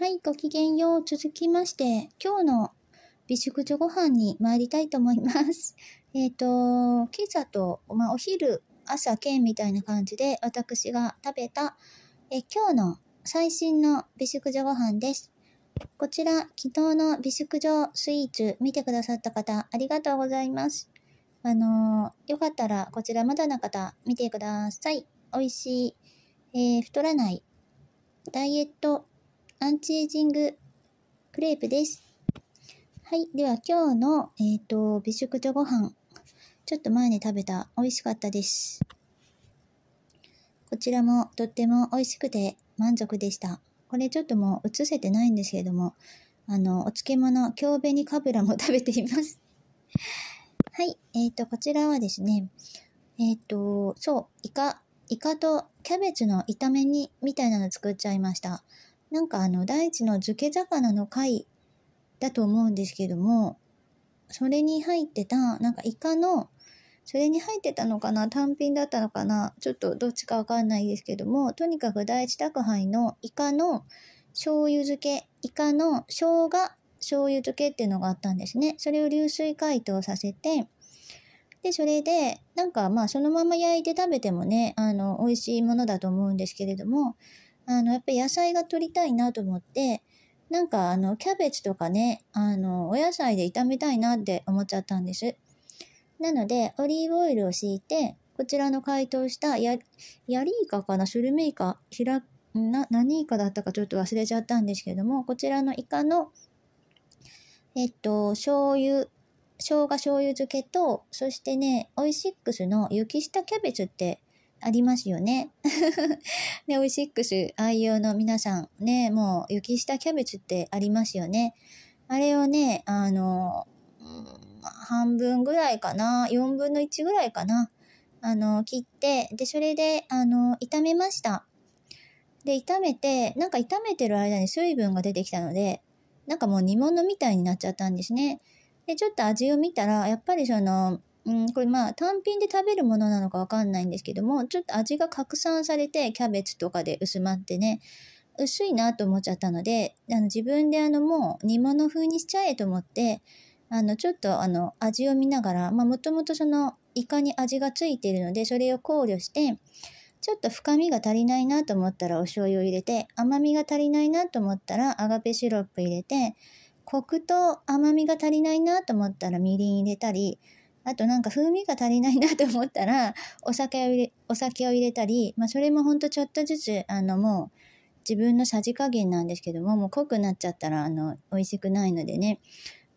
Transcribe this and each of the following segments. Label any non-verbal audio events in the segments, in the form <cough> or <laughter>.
はい、ごきげんよう。続きまして、今日の美食女ご飯に参りたいと思います。<laughs> えっ、ー、と、今朝と、まあ、お昼、朝、兼みたいな感じで、私が食べた、え今日の最新の美食女ご飯です。こちら、昨日の美食女スイーツ見てくださった方、ありがとうございます。あのー、よかったら、こちらまだの方、見てください。美味しい、えー、太らない、ダイエットアンチエイジングクレープです。はい。では今日の、えっ、ー、と、美食とご飯。ちょっと前に食べた美味しかったです。こちらもとっても美味しくて満足でした。これちょっともう映せてないんですけれども、あの、お漬物、京紅かぶらも <laughs> 食べています。はい。えっ、ー、と、こちらはですね、えっ、ー、と、そう、イカ、イカとキャベツの炒め煮みたいなの作っちゃいました。なんかあの、大地の漬け魚の貝だと思うんですけども、それに入ってた、なんかイカの、それに入ってたのかな単品だったのかなちょっとどっちかわかんないですけども、とにかく第一宅配のイカの醤油漬け、イカの生姜醤油漬けっていうのがあったんですね。それを流水解凍させて、で、それで、なんかまあそのまま焼いて食べてもね、あの、美味しいものだと思うんですけれども、あの、やっぱり野菜が取りたいなと思って、なんかあの、キャベツとかね、あの、お野菜で炒めたいなって思っちゃったんです。なので、オリーブオイルを敷いて、こちらの解凍したヤヤリイカかな、スルメイカ、ひら、な、何イカだったかちょっと忘れちゃったんですけども、こちらのイカの、えっと、醤油、生姜醤油漬けと、そしてね、オイシックスの雪下キャベツってありますよね。で、<laughs> オイシックス愛用の皆さん、ね、もう雪下キャベツってありますよね。あれをね、あの、半分ぐらいかな、4分の1ぐらいかな、あの、切って、で、それで、あの、炒めました。で、炒めて、なんか炒めてる間に水分が出てきたので、なんかもう煮物みたいになっちゃったんですね。で、ちょっと味を見たら、やっぱりその、うん、これまあ単品で食べるものなのかわかんないんですけども、ちょっと味が拡散されてキャベツとかで薄まってね、薄いなと思っちゃったので、あの自分であのもう煮物風にしちゃえと思って、あのちょっとあの味を見ながら、まあもともとそのイカに味がついているので、それを考慮して、ちょっと深みが足りないなと思ったらお醤油を入れて、甘みが足りないなと思ったらアガペシロップ入れて、コクと甘みが足りないなと思ったらみりん入れたり、あとなんか風味が足りないなと思ったら <laughs> お酒を入れお酒を入れたり、まあ、それもほんとちょっとずつあのもう自分のさじ加減なんですけどももう濃くなっちゃったらあの美味しくないのでね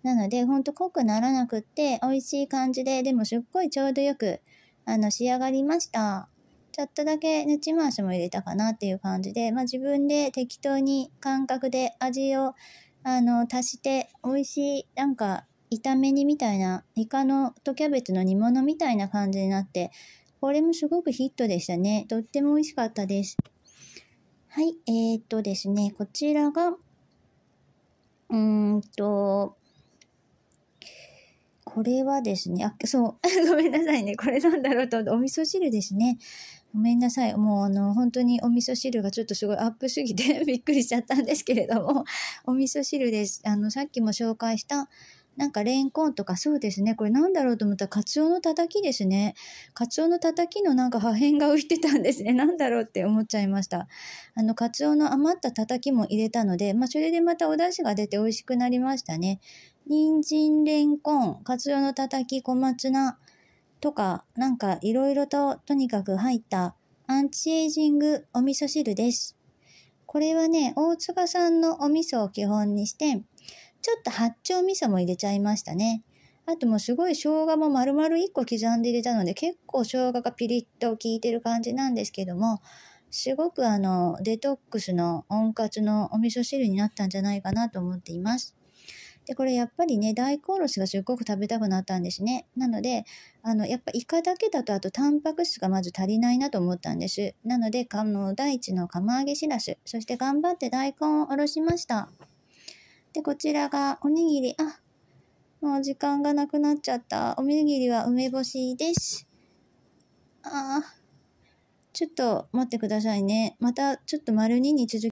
なのでほんと濃くならなくって美味しい感じででもすっごいちょうどよくあの仕上がりましたちょっとだけぬち回しも入れたかなっていう感じで、まあ、自分で適当に感覚で味をあの足して美味しいなんか炒め煮みたいな、イカのとキャベツの煮物みたいな感じになって、これもすごくヒットでしたね。とっても美味しかったです。はい、えー、っとですね、こちらが、うーんと、これはですね、あ、そう、<laughs> ごめんなさいね。これなんだろうと、お味噌汁ですね。ごめんなさい。もうあの、本当にお味噌汁がちょっとすごいアップすぎて <laughs> びっくりしちゃったんですけれども、お味噌汁です。あの、さっきも紹介した、なんかレンコンとかそうですね。これなんだろうと思ったら、カツオのたたきですね。カツオのたたきのなんか破片が浮いてたんですね。<laughs> なんだろうって思っちゃいました。あの、カツオの余ったたたきも入れたので、まあ、それでまたお出汁が出て美味しくなりましたね。人参、レンコン、カツオのたたき、小松菜とか、なんかいろいろととにかく入ったアンチエイジングお味噌汁です。これはね、大塚さんのお味噌を基本にして、ちょっと八丁味噌も入れちゃいましたね。あともうすごい生姜も丸々1個刻んで入れたので結構生姜がピリッと効いてる感じなんですけどもすごくあのデトックスの温活のお味噌汁になったんじゃないかなと思っています。でこれやっぱりね大根おろしがすっごく食べたくなったんですね。なのであのやっぱイカだけだとあとタンパク質がまず足りないなと思ったんです。なのであの大地の釜揚げしらすそして頑張って大根をおろしました。で、こちらがおにぎり。あ、もう時間がなくなっちゃった。おにぎりは梅干しです。あちょっと待ってくださいね。またちょっと丸2に続き